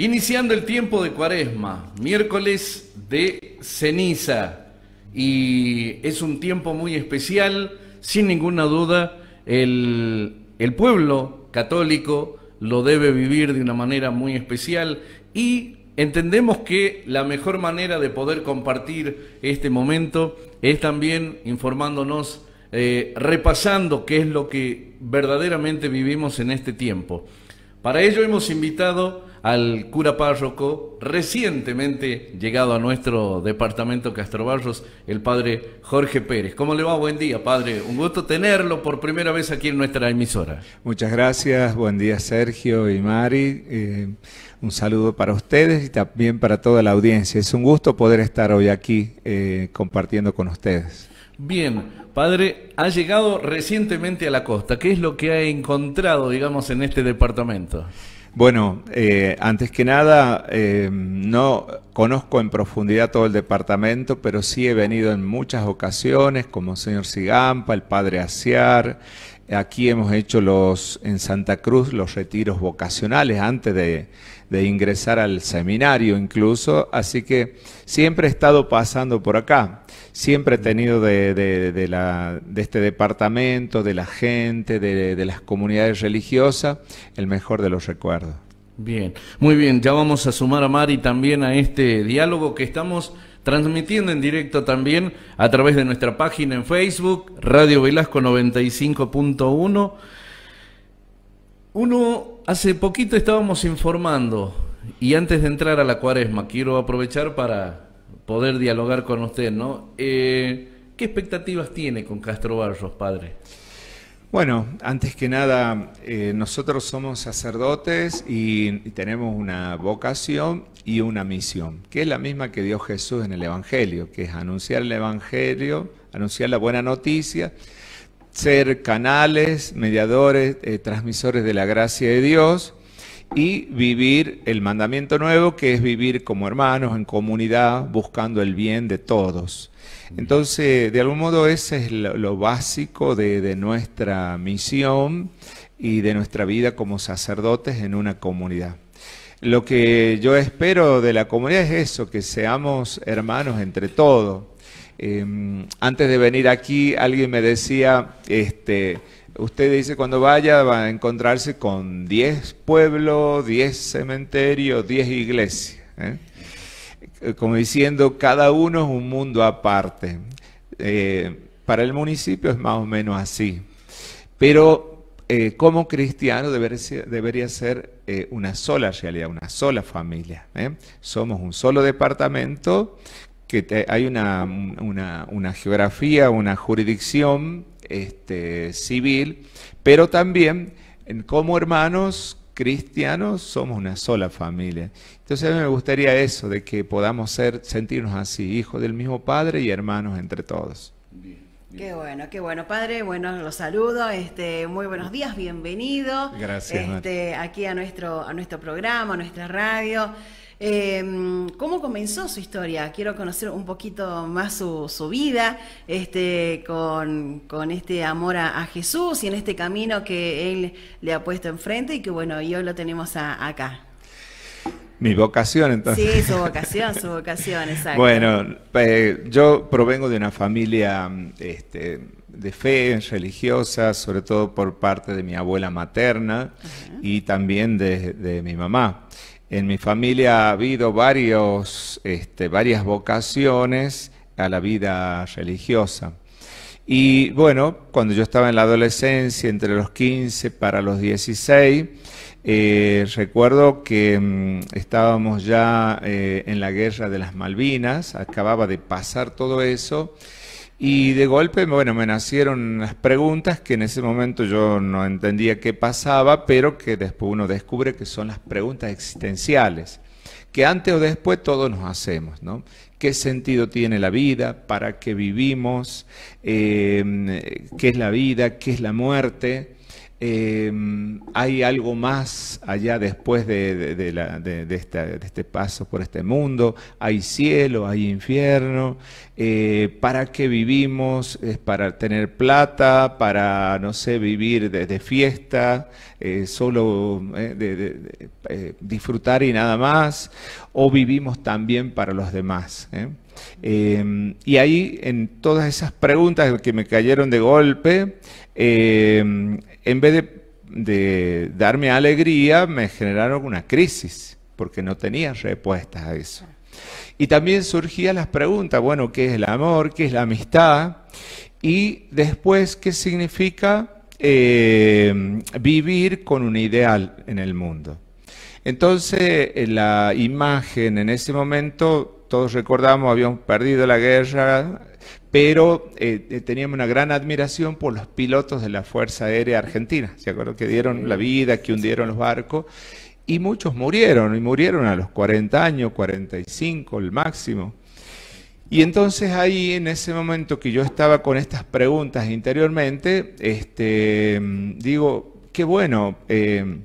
Iniciando el tiempo de cuaresma, miércoles de ceniza, y es un tiempo muy especial, sin ninguna duda, el, pueblo católico lo debe vivir de una manera muy especial y entendemos que la mejor manera de poder compartir este momento es también informándonos, eh, repasando qué es lo que verdaderamente vivimos en este tiempo. Para ello hemos invitado al cura párroco recientemente llegado a nuestro departamento Castro Barros, el padre Jorge Pérez. ¿Cómo le va? Buen día, padre. Un gusto tenerlo por primera vez aquí en nuestra emisora. Muchas gracias. Buen día, Sergio y Mari. Eh, un saludo para ustedes y también para toda la audiencia. Es un gusto poder estar hoy aquí eh, compartiendo con ustedes. Bien, padre, ha llegado recientemente a la costa. ¿Qué es lo que ha encontrado, digamos, en este departamento? Bueno, eh, antes que nada, eh, no conozco en profundidad todo el departamento, pero sí he venido en muchas ocasiones, como el señor Sigampa, el padre Asiar, Aquí hemos hecho los en Santa Cruz los retiros vocacionales antes de, de, ingresar al seminario incluso, así que siempre he estado pasando por acá, siempre he tenido de, de, de este departamento, de la gente, de las comunidades religiosas, el mejor de los recuerdos. Bien, muy bien, ya vamos a sumar a Mari también a este diálogo que estamos transmitiendo en directo también a través de nuestra página en Facebook, Radio Velasco 95.1. Uno, hace poquito estábamos informando y antes de entrar a la cuaresma, quiero aprovechar para poder dialogar con usted, ¿no? Eh, ¿Qué expectativas tiene con Castro Barros, padre? Bueno, antes que nada, eh, nosotros somos sacerdotes y, tenemos una vocación y una misión, que es la misma que dio Jesús en el Evangelio, que es anunciar el Evangelio, anunciar la buena noticia, ser canales, mediadores, eh, transmisores de la gracia de Dios y vivir el mandamiento nuevo, que es vivir como hermanos, en comunidad, buscando el bien de todos. Entonces, de algún modo, ese es lo, básico de, nuestra misión y de nuestra vida como sacerdotes en una comunidad. Lo que yo espero de la comunidad es eso, que seamos hermanos entre todos. Em, antes de venir aquí, alguien me decía, este, usted dice cuando vaya va a encontrarse con 10 pueblos, 10 cementerios, 10 iglesias. ¿eh? Eh, como diciendo, cada uno es un mundo aparte. Eh, para el municipio es más o menos así. Pero eh, como cristiano debería, ser una sola realidad, una sola familia. Somos un solo departamento, que hay una, geografía, una jurisdicción este, civil, pero también como hermanos, cristianos somos una sola familia. Entonces a mí me gustaría eso, de que podamos ser, sentirnos así, hijos del mismo Padre y hermanos entre todos. Qué bueno, qué bueno, padre. Bueno, los saludo. Este, muy buenos días, bienvenido. Gracias. Este, aquí a nuestro, a nuestro programa, a nuestra radio. Em, ¿Cómo comenzó su historia? Quiero conocer un poquito más su, vida este, con, con, este amor a, Jesús y en este camino que Él le ha puesto enfrente y que bueno, y hoy lo tenemos acá mi vocación, entonces. Sí, su vocación, su vocación, exacto. Bueno, eh, yo provengo de una familia este, de fe, religiosa, sobre todo por parte de mi abuela materna y también de, mi mamá. En mi familia ha habido varios, este, varias vocaciones a la vida religiosa. Y bueno, cuando yo estaba en la adolescencia, entre los 15 para los 16, eh, recuerdo que mm, estábamos ya eh, en la guerra de las Malvinas, acababa de pasar todo eso. Y de golpe, bueno, me nacieron las preguntas que en ese momento yo no entendía qué pasaba, pero que después uno descubre que son las preguntas existenciales, que antes o después todos nos hacemos, ¿no? ¿Qué sentido tiene la vida? ¿Para qué vivimos? Eh, mm, ¿Qué es la vida? ¿Qué es la muerte? Em, ¿Hay algo más allá después de, este paso por este mundo? ¿Hay cielo? ¿Hay infierno? Eh, ¿Para qué vivimos? ¿Es para tener plata? ¿Para, no sé, vivir de, fiesta? Eh, ¿Solo eh, disfrutar y nada más? ¿O vivimos también para los demás? Em, y ahí en todas esas preguntas que me cayeron de golpe, em, en vez de, darme alegría, me generaron una crisis, porque no tenía respuestas a eso. Y también surgían las preguntas, bueno, ¿qué es el amor? ¿Qué es la amistad? Y después, ¿qué significa eh, vivir con un ideal en el mundo? Entonces, en la imagen en ese momento, todos recordamos, habíamos perdido la guerra, pero eh, eh, teníamos una gran admiración por los pilotos de la Fuerza Aérea Argentina, ¿se acuerdan? Que dieron la vida, que hundieron los barcos, y muchos murieron, y murieron a los 40 años, 45, el máximo. Y entonces ahí, en ese momento que yo estaba con estas preguntas interiormente, este, digo, qué bueno, eh,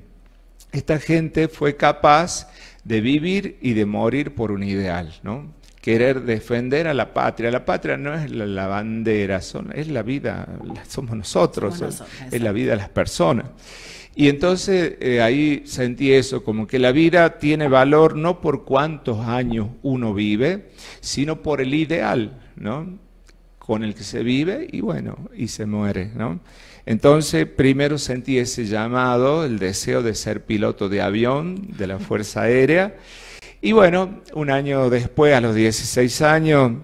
esta gente fue capaz de vivir y de morir por un ideal, ¿no? querer defender a la patria. La patria no es la, bandera, son, es la vida, somos nosotros, eh, es, la vida de las personas. Y entonces eh, ahí sentí eso, como que la vida tiene valor no por cuántos años uno vive, sino por el ideal, ¿no? Con el que se vive y bueno, y se muere, ¿no? Entonces primero sentí ese llamado, el deseo de ser piloto de avión de la Fuerza Aérea. Y bueno, un año después, a los 16 años,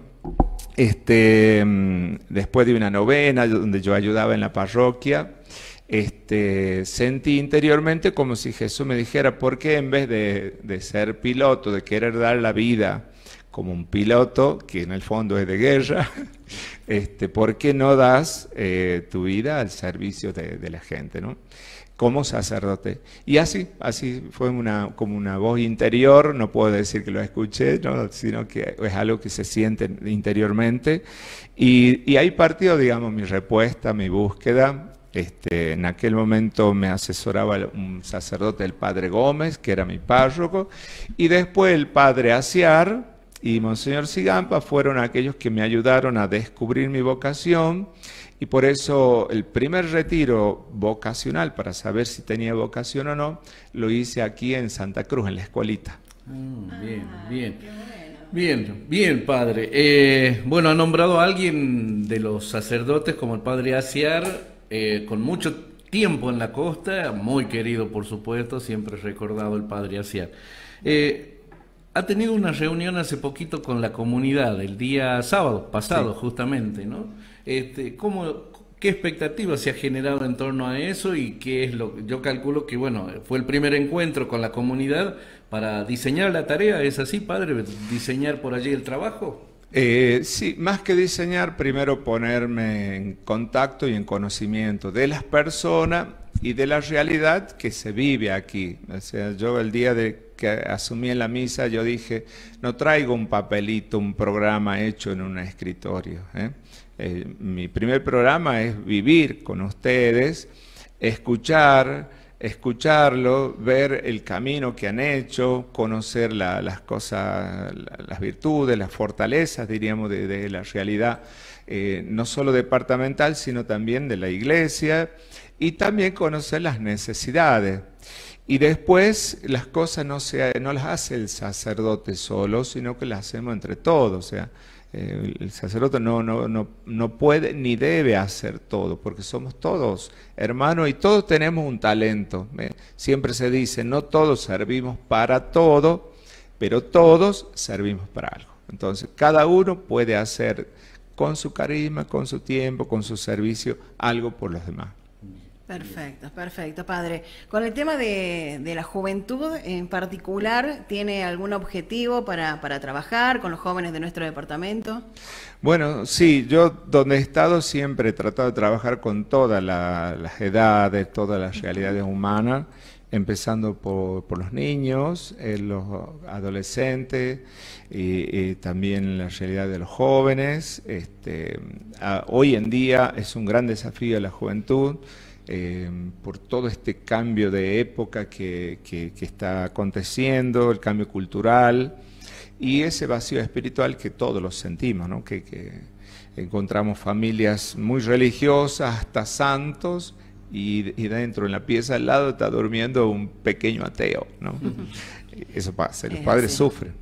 este, mm, después de una novena donde yo ayudaba en la parroquia, este, sentí interiormente como si Jesús me dijera, ¿por qué en vez de, de ser piloto, de querer dar la vida como un piloto que en el fondo es de guerra, este, ¿por qué no das eh, tu vida al servicio de, la gente? ¿no? Como sacerdote. Y así, así fue una, como una voz interior, no puedo decir que lo escuché, sino que es algo que se siente interiormente. Y, y ahí partió, digamos, mi respuesta, mi búsqueda, este, en aquel momento me asesoraba un sacerdote, el padre Gómez, que era mi párroco, y después el padre Asiar, y Monseñor Sigampa fueron aquellos que me ayudaron a descubrir mi vocación y por eso el primer retiro vocacional para saber si tenía vocación o no lo hice aquí en Santa Cruz, en la escuelita. Mm, ah, bien, bien. Bien, bien, padre. Eh, bueno, ha nombrado a alguien de los sacerdotes como el padre Asiar, eh, con mucho tiempo en la costa, muy querido por supuesto, siempre recordado el padre Asiar. Eh, ha tenido una reunión hace poquito con la comunidad, el día sábado pasado justamente, ¿no? Este, ¿cómo, ¿Qué expectativas se ha generado en torno a eso y qué es lo que yo calculo que, bueno, fue el primer encuentro con la comunidad para diseñar la tarea? ¿Es así, padre? ¿Diseñar por allí el trabajo? Eh, sí, más que diseñar, primero ponerme en contacto y en conocimiento de las personas y de la realidad que se vive aquí. O sea, yo el día de que asumí en la misa, yo dije, no traigo un papelito, un programa hecho en un escritorio. ¿eh? Eh, mi primer programa es vivir con ustedes, escuchar, escucharlo, ver el camino que han hecho, conocer las cosas, las virtudes, las fortalezas, diríamos, de, la realidad, eh, no solo departamental, sino también de la iglesia y también conocer las necesidades. Y después las cosas no, no las hace el sacerdote solo, sino que las hacemos entre todos. O sea, eh, el sacerdote no, no, no, no puede ni debe hacer todo, porque somos todos hermanos y todos tenemos un talento. ¿eh? Siempre se dice, no todos servimos para todo, pero todos servimos para algo. Entonces, cada uno puede hacer con su carisma, con su tiempo, con su servicio, algo por los demás. Perfecto, perfecto, padre. Con el tema de, la juventud en particular, ¿tiene algún objetivo para, trabajar con los jóvenes de nuestro departamento? Bueno, sí, yo donde he estado siempre he tratado de trabajar con todas las edades, todas las realidades humanas, empezando por, los niños, eh, los adolescentes y, también la realidad de los jóvenes. Este, hoy en día es un gran desafío la juventud. Em, por todo este cambio de época que, está aconteciendo, el cambio cultural y ese vacío espiritual que todos los sentimos, que, encontramos familias muy religiosas, hasta santos, y, dentro en la pieza al lado está durmiendo un pequeño ateo, ¿no? Eso pasa, los padres sufren.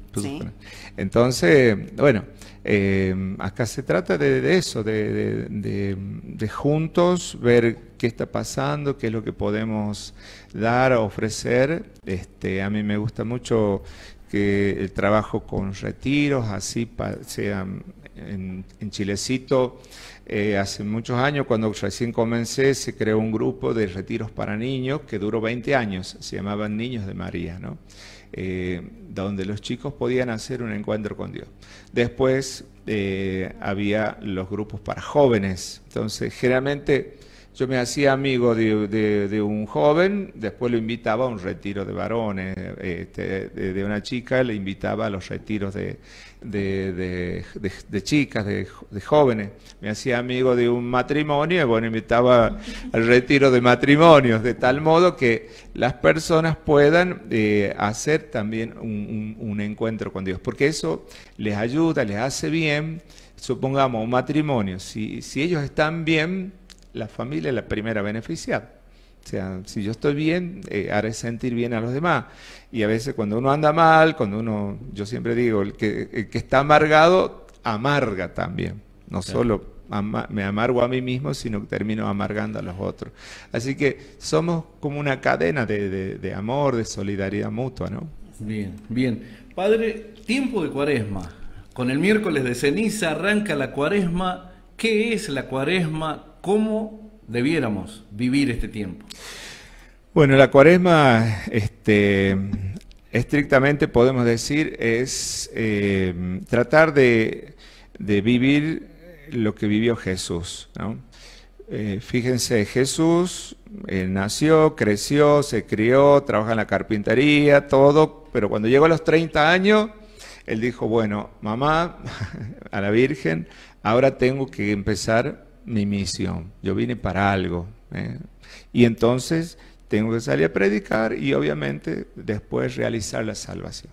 Entonces, bueno, em, acá se trata de, eso, de, de juntos ver qué está pasando, qué es lo que podemos dar, ofrecer. Este, a mí me gusta mucho que el trabajo con retiros, así sean en, Chilecito, eh, hace muchos años, cuando recién comencé, se creó un grupo de retiros para niños que duró 20 años, se llamaban Niños de María, ¿no? Eh, donde los chicos podían hacer un encuentro con Dios. Después eh, había los grupos para jóvenes, entonces generalmente yo me hacía amigo de, un joven, después lo invitaba a un retiro de varones, este, de, una chica, le invitaba a los retiros de, chicas, de, jóvenes. Me hacía amigo de un matrimonio bueno, invitaba al retiro de matrimonios, de tal modo que las personas puedan eh, hacer también un, encuentro con Dios, porque eso les ayuda, les hace bien. Supongamos un matrimonio, si, si ellos están bien, la familia es la primera beneficiada. O sea, si yo estoy bien, eh, haré sentir bien a los demás. Y a veces cuando uno anda mal, cuando uno, yo siempre digo, el que, está amargado, amarga también. No solo me amargo a mí mismo, sino que termino amargando a los otros. Así que somos como una cadena de amor, de solidaridad mutua, ¿no? Bien, bien. Padre, tiempo de cuaresma. Con el miércoles de ceniza arranca la cuaresma. ¿Qué es la cuaresma? cómo debiéramos vivir este tiempo. Bueno, la cuaresma, este, estrictamente podemos decir, es eh, tratar de, vivir lo que vivió Jesús. Eh, fíjense, Jesús nació, creció, se crió, trabaja en la carpintería, todo, pero cuando llegó a los 30 años, él dijo, bueno, mamá, a la Virgen, ahora tengo que empezar mi misión, yo vine para algo. ¿eh? Y entonces tengo que salir a predicar y obviamente después realizar la salvación.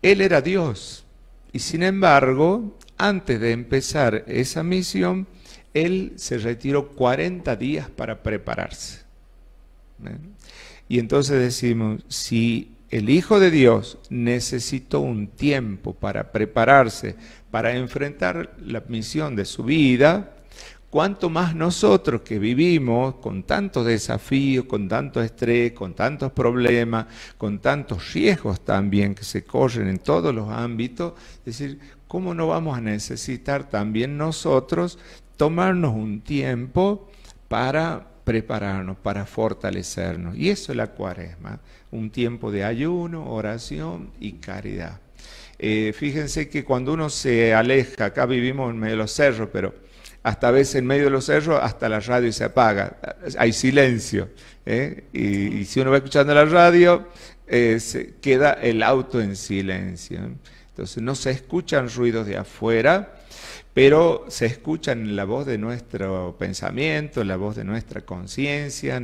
Él era Dios y sin embargo, antes de empezar esa misión, él se retiró 40 días para prepararse. ¿eh? Y entonces decimos, si el Hijo de Dios necesitó un tiempo para prepararse, para enfrentar la misión de su vida, cuanto más nosotros que vivimos con tantos desafíos, con tanto estrés, con tantos problemas, con tantos riesgos también que se corren en todos los ámbitos, es decir, ¿cómo no vamos a necesitar también nosotros tomarnos un tiempo para prepararnos, para fortalecernos? Y eso es la cuaresma, un tiempo de ayuno, oración y caridad. Eh, fíjense que cuando uno se aleja, acá vivimos en medio de los cerros, pero hasta a veces en medio de los cerros, hasta la radio se apaga, hay silencio. ¿eh? Y, si uno va escuchando la radio, eh, queda el auto en silencio. Entonces no se escuchan ruidos de afuera, pero se escuchan la voz de nuestro pensamiento, la voz de nuestra conciencia,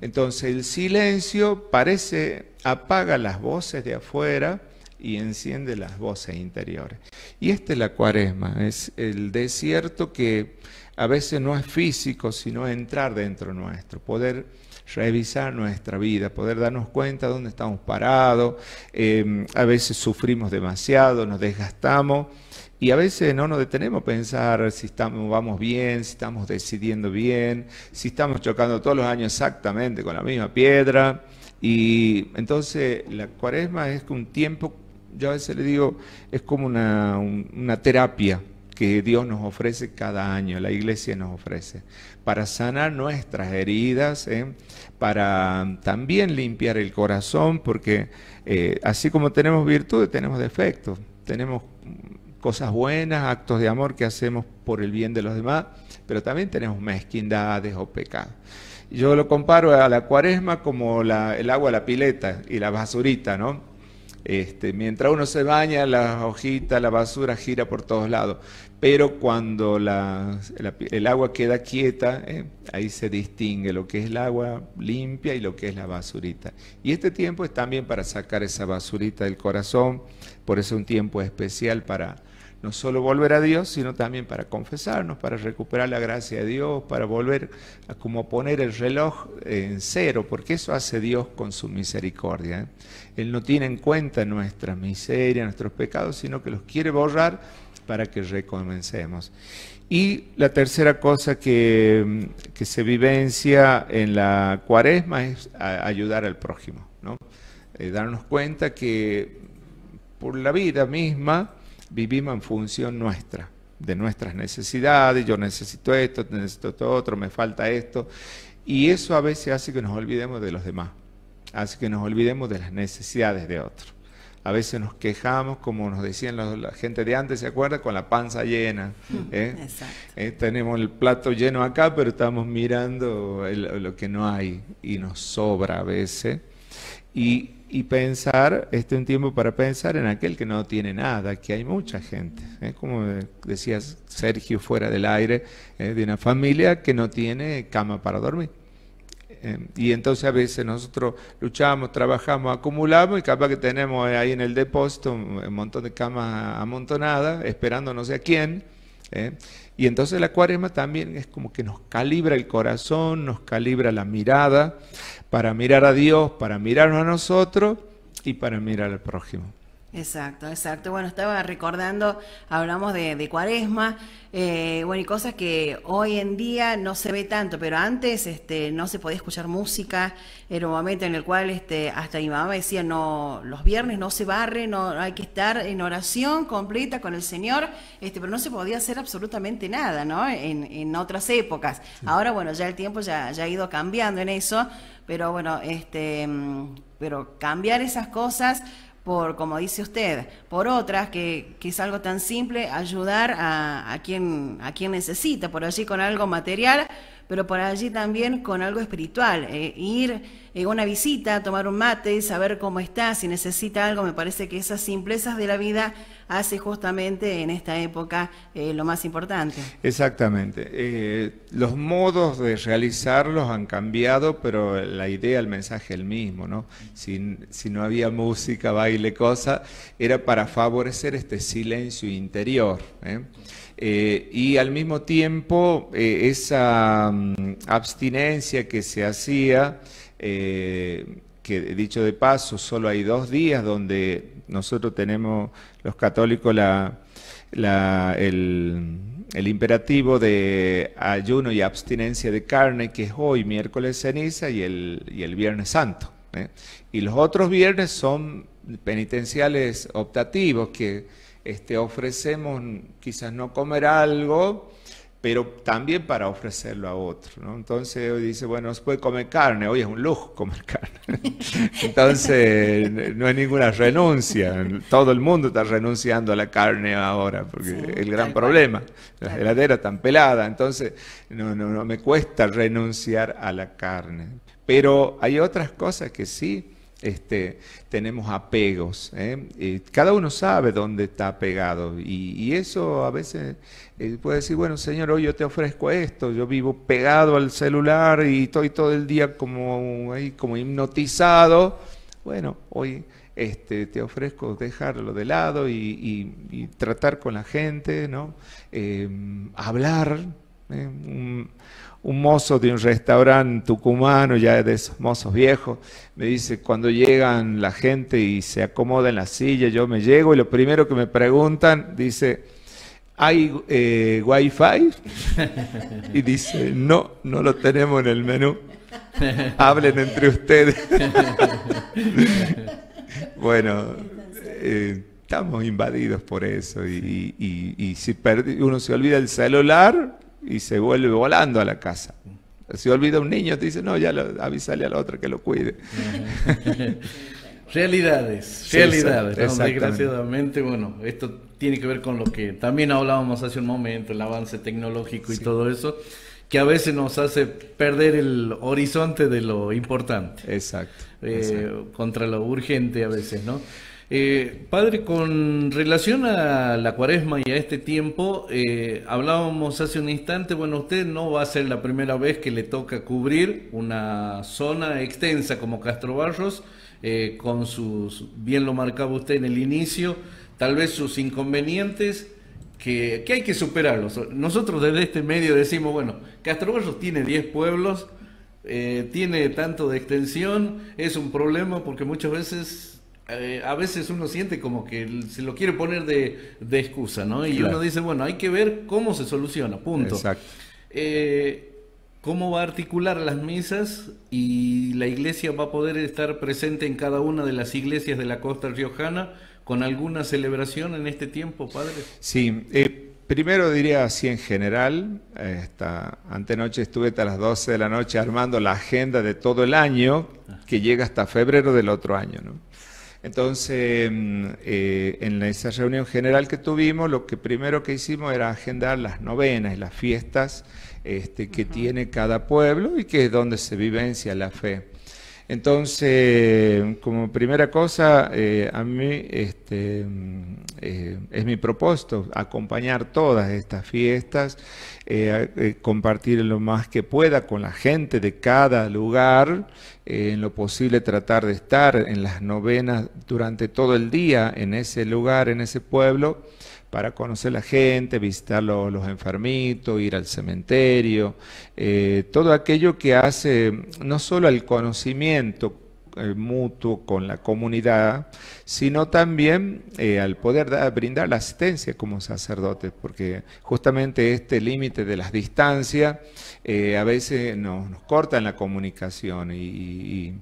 Entonces el silencio parece apaga las voces de afuera y enciende las voces interiores. Y esta es la cuaresma, es el desierto que a veces no es físico, sino entrar dentro nuestro, poder revisar nuestra vida, poder darnos cuenta dónde estamos parados, em, a veces sufrimos demasiado, nos desgastamos. Y a veces no nos detenemos a pensar si estamos, vamos bien, si estamos decidiendo bien, si estamos chocando todos los años exactamente con la misma piedra. Y entonces la cuaresma es un tiempo yo a veces le digo, es como una, terapia que Dios nos ofrece cada año, la iglesia nos ofrece, para sanar nuestras heridas, ¿eh? para también limpiar el corazón, porque eh, así como tenemos virtudes, tenemos defectos, tenemos cosas buenas, actos de amor que hacemos por el bien de los demás, pero también tenemos mezquindades o pecados. Yo lo comparo a la cuaresma como el agua, la pileta y la basurita, ¿no? Este, mientras uno se baña, la hojita, la basura gira por todos lados. Pero cuando el agua queda quieta, eh, ahí se distingue lo que es el agua limpia y lo que es la basurita. Y este tiempo es también para sacar esa basurita del corazón, por eso es un tiempo especial para no solo volver a Dios, sino también para confesarnos, para recuperar la gracia de Dios, para volver a como poner el reloj en cero, porque eso hace Dios con su misericordia. ¿eh? Él no tiene en cuenta nuestra miseria, nuestros pecados, sino que los quiere borrar para que recomencemos. Y la tercera cosa que, se vivencia en la cuaresma es ayudar al prójimo, ¿no? Eh, darnos cuenta que por la vida misma, vivimos en función nuestra, de nuestras necesidades, yo necesito esto, necesito esto otro, me falta esto, y eso a veces hace que nos olvidemos de los demás, hace que nos olvidemos de las necesidades de otros. A veces nos quejamos, como nos decían la gente de antes, ¿se acuerda? Con la panza llena. Mm, ¿eh? Eh, tenemos el plato lleno acá, pero estamos mirando lo que no hay y nos sobra a veces y, pensar, este es un tiempo para pensar en aquel que no tiene nada, que hay mucha gente, ¿eh? como decía Sergio fuera del aire, ¿eh? de una familia que no tiene cama para dormir. ¿eh? y entonces a veces nosotros luchamos, trabajamos, acumulamos y capaz que tenemos ahí en el depósito un montón de camas amontonadas, esperando no sé a quién. Y entonces la cuaresma también es como que nos calibra el corazón, nos calibra la mirada, para mirar a Dios, para mirarnos a nosotros y para mirar al prójimo. Exacto, exacto. Bueno, estaba recordando, hablamos de, cuaresma, eh, bueno, y cosas que hoy en día no se ve tanto, pero antes este, no se podía escuchar música, era un momento en el cual este, hasta mi mamá decía, no, los viernes no se barre, no hay que estar en oración completa con el Señor, este, pero no se podía hacer absolutamente nada, ¿no? En, otras épocas. Ahora, bueno, ya el tiempo ya, ya ha ido cambiando en eso, pero bueno, este, mm, pero cambiar esas cosas por, como dice usted, por otras, que, es algo tan simple, ayudar a, quien, a quien necesita, por allí con algo material, pero por allí también con algo espiritual, eh, ir eh, una visita, tomar un mate, saber cómo está, si necesita algo, me parece que esas simplezas de la vida hace justamente en esta época eh, lo más importante. Exactamente. Eh, los modos de realizarlos han cambiado, pero la idea, el mensaje el mismo, ¿no? Si, no había música, baile, cosa, era para favorecer este silencio interior. y al mismo tiempo esa mm, abstinencia que se hacía eh, que dicho de paso, solo hay dos días donde nosotros tenemos, los católicos, el, imperativo de ayuno y abstinencia de carne, que es hoy, miércoles ceniza, y el, viernes santo. ¿eh? Y los otros viernes son penitenciales optativos, que este, ofrecemos quizás no comer algo, pero también para ofrecerlo a otro. ¿no? Entonces hoy dice, bueno, se puede comer carne, hoy es un lujo comer carne. Entonces no hay ninguna renuncia, todo el mundo está renunciando a la carne ahora, porque es el gran problema, la heladera heladeras tan pelada, entonces no, no, no me cuesta renunciar a la carne. Pero hay otras cosas que sí este, tenemos apegos. ¿eh? Y cada uno sabe dónde está pegado y, eso a veces eh, puede decir, bueno, Señor, hoy yo te ofrezco esto, yo vivo pegado al celular y estoy todo el día como, como hipnotizado. Bueno, hoy este, te ofrezco dejarlo de lado y, tratar con la gente, ¿no? Eh, hablar un mozo de un restaurante tucumano, ya de esos mozos viejos, me dice, cuando llegan la gente y se acomoda en la silla, yo me llego y lo primero que me preguntan, dice, ¿hay eh, wifi? Y dice, no, no lo tenemos en el menú. Hablen entre ustedes. bueno, eh, estamos invadidos por eso y, y si uno se olvida el celular, y se vuelve volando a la casa. Si olvida un niño, te dice, no, ya lo, avísale a la otra que lo cuide. realidades, realidades. Desgraciadamente, bueno, esto tiene que ver con lo que también hablábamos hace un momento, el avance tecnológico y todo eso, que a veces nos hace perder el horizonte de lo importante. exacto. Eh, contra lo urgente a veces, ¿no? Eh, padre, con relación a la cuaresma y a este tiempo, eh, hablábamos hace un instante, bueno, usted no va a ser la primera vez que le toca cubrir una zona extensa como Castro Barros, eh, con sus, bien lo marcaba usted en el inicio, tal vez sus inconvenientes, que, hay que superarlos. Nosotros desde este medio decimos, bueno, Castrobarros tiene 10 pueblos, tiene tanto de extensión, es un problema porque muchas veces eh, a veces uno siente como que se lo quiere poner de, de excusa, ¿no? Y uno dice, bueno, hay que ver cómo se soluciona, punto. Exacto. Eh, ¿Cómo va a articular las misas y la iglesia va a poder estar presente en cada una de las iglesias de la costa riojana con alguna celebración en este tiempo, padre? Sí, eh, primero diría así en general, esta, antenoche estuve hasta las 12 de la noche armando la agenda de todo el año ah. que llega hasta febrero del otro año, ¿no? Entonces, mm, eh, en esa reunión general que tuvimos, lo que primero que hicimos era agendar las novenas y las fiestas este, que tiene cada pueblo y que es donde se vivencia la fe. Entonces, como primera cosa, eh, a mí este, eh, es mi propósito acompañar todas estas fiestas, eh, compartir lo más que pueda con la gente de cada lugar, en lo posible tratar de estar en las novenas durante todo el día en ese lugar, en ese pueblo para conocer la gente, visitar los, los enfermitos, ir al cementerio, eh, todo aquello que hace no solo al conocimiento eh, mutuo con la comunidad, sino también eh, al poder brindar la asistencia como sacerdotes, porque justamente este límite de las distancias a veces nos, corta en la comunicación y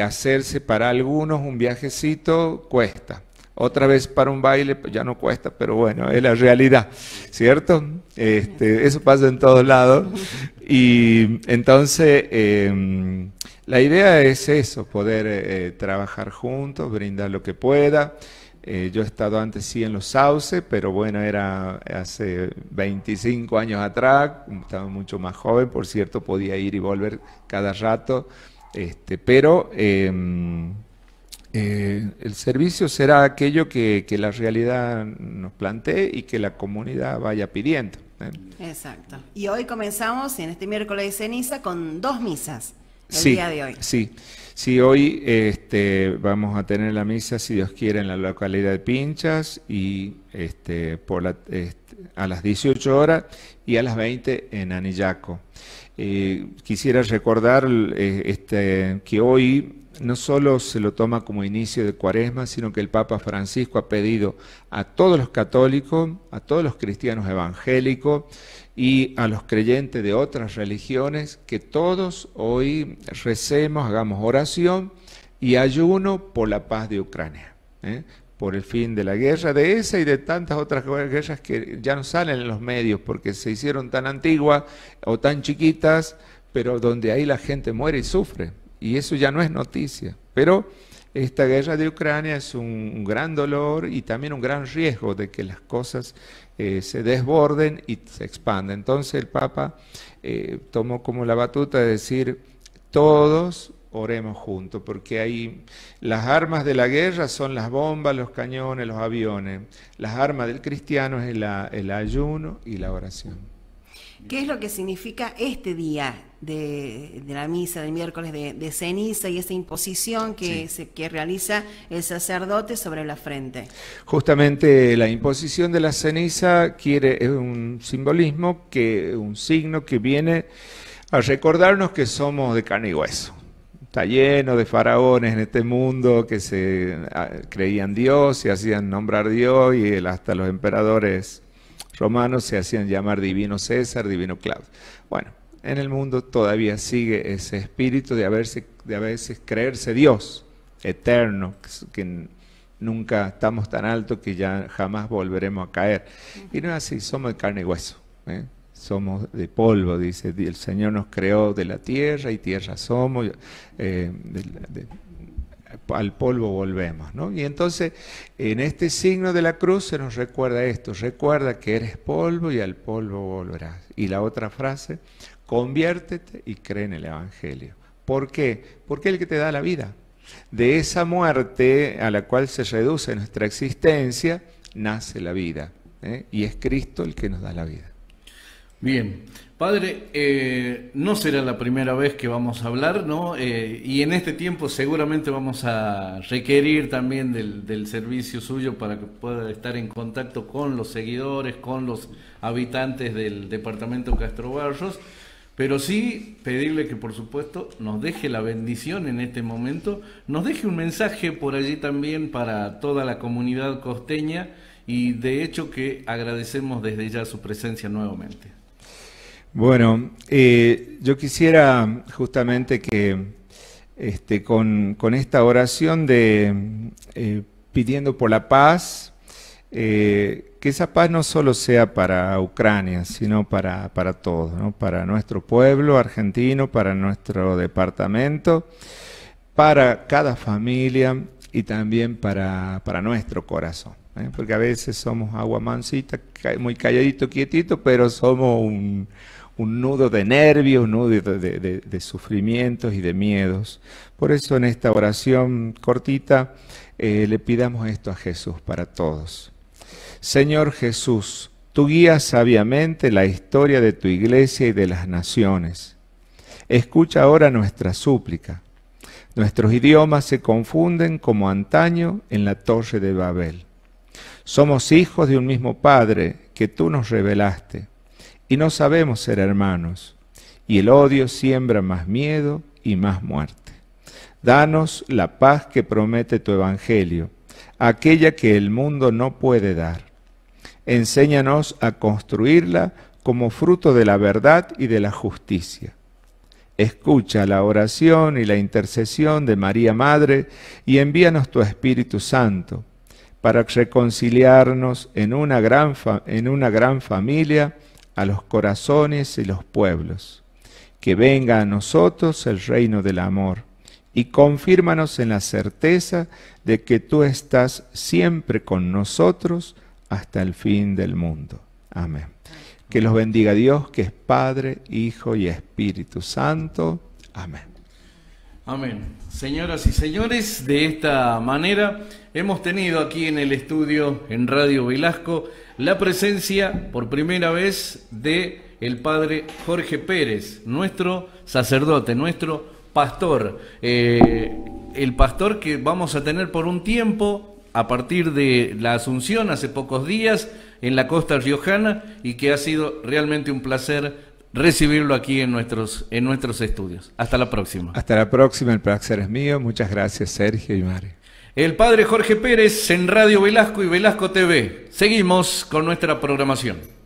hacerse para algunos un viajecito cuesta otra vez para un baile, pues ya no cuesta, pero bueno, es la realidad, ¿cierto? Este, eso pasa en todos lados. Y entonces, em, la idea es eso, poder eh, eh, trabajar juntos, brindar lo que pueda. Eh, yo he estado antes sí en los sauces, pero bueno, era hace 25 años atrás, estaba mucho más joven, por cierto, podía ir y volver cada rato, este, pero em, eh, el servicio será aquello que, la realidad nos plantee y que la comunidad vaya pidiendo. ¿eh? Exacto. Y hoy comenzamos en este miércoles de ceniza con dos misas. sí, día hoy. Sí, sí, hoy este, vamos a tener la misa, si Dios quiere, en la localidad de Pinchas y este, este, a las 18 horas y a las 20 en Anillaco. Eh, quisiera recordar que hoy no solo se lo toma como inicio de cuaresma, sino que el Papa Francisco ha pedido a todos los católicos, a todos los cristianos evangélicos y a los creyentes de otras religiones que todos hoy recemos, hagamos oración y ayuno por la paz de Ucrania. ¿eh? por el fin de la guerra, de esa y de tantas otras guerras que ya no salen en los medios porque se hicieron tan antiguas o tan chiquitas, pero donde ahí la gente muere y sufre y eso ya no es noticia. Pero esta guerra de Ucrania es un, gran dolor y también un gran riesgo de que las cosas eh, se desborden y se expandan. Entonces el Papa eh, tomó como la batuta de decir, todos oremos juntos, porque ahí las armas de la guerra son las bombas, los cañones, los aviones. Las armas del cristiano es el ayuno y la oración. ¿Qué es lo que significa este día de, la misa del miércoles de, ceniza y esa imposición que, se, realiza el sacerdote sobre la frente? Justamente la imposición de la ceniza quiere, es un simbolismo, que, un signo que viene a recordarnos que somos de carne y hueso está lleno de faraones en este mundo que se ah, creían Dios y hacían nombrar Dios y hasta los emperadores romanos se hacían llamar divino César, divino Claudio. Bueno, en el mundo todavía sigue ese espíritu de, haberse, de a veces creerse Dios eterno, que nunca estamos tan alto que ya jamás volveremos a caer. Y no es así, somos de carne y hueso. ¿eh? Somos de polvo, dice, el Señor nos creó de la tierra y tierra somos, eh, al polvo volvemos. ¿no? Y entonces en este signo de la cruz se nos recuerda esto, recuerda que eres polvo y al polvo volverás. Y la otra frase, conviértete y cree en el Evangelio. ¿Por qué? Porque es el que te da la vida. De esa muerte a la cual se reduce nuestra existencia, nace la vida. ¿eh? Y es Cristo el que nos da la vida. Bien, padre, eh, no será la primera vez que vamos a hablar, ¿no? Eh, y en este tiempo seguramente vamos a requerir también del, del, servicio suyo para que pueda estar en contacto con los seguidores, con los habitantes del departamento Castro Barros, pero sí pedirle que por supuesto nos deje la bendición en este momento, nos deje un mensaje por allí también para toda la comunidad costeña. Y de hecho que agradecemos desde ya su presencia nuevamente. Bueno, eh, yo quisiera justamente que este, con, esta oración de eh, pidiendo por la paz, eh, que esa paz no solo sea para Ucrania, sino para, para todos, ¿no? para nuestro pueblo argentino, para nuestro departamento, para cada familia y también para, para nuestro corazón. Porque a veces somos agua mansita, muy calladito, quietito, pero somos un, un nudo de nervios, un nudo de, sufrimientos y de miedos. Por eso en esta oración cortita eh, le pidamos esto a Jesús para todos. Señor Jesús, tú guías sabiamente la historia de tu iglesia y de las naciones. Escucha ahora nuestra súplica. Nuestros idiomas se confunden como antaño en la torre de Babel. Somos hijos de un mismo Padre que tú nos revelaste y no sabemos ser hermanos, y el odio siembra más miedo y más muerte. Danos la paz que promete tu Evangelio, aquella que el mundo no puede dar. Enséñanos a construirla como fruto de la verdad y de la justicia. Escucha la oración y la intercesión de María Madre y envíanos tu Espíritu Santo para reconciliarnos en una gran, en una gran familia a los corazones y los pueblos. Que venga a nosotros el reino del amor y confírmanos en la certeza de que tú estás siempre con nosotros hasta el fin del mundo. Amén. Que los bendiga Dios, que es Padre, Hijo y Espíritu Santo. Amén. Amén. Señoras y señores, de esta manera hemos tenido aquí en el estudio, en Radio Velasco, la presencia por primera vez de el padre Jorge Pérez, nuestro sacerdote, nuestro pastor. Eh, el pastor que vamos a tener por un tiempo a partir de la Asunción hace pocos días en la costa riojana y que ha sido realmente un placer recibirlo aquí en nuestros, en nuestros estudios. Hasta la próxima. Hasta la próxima, el placer es mío. Muchas gracias, Sergio y María. El padre Jorge Pérez en Radio Velasco y Velasco TV. Seguimos con nuestra programación.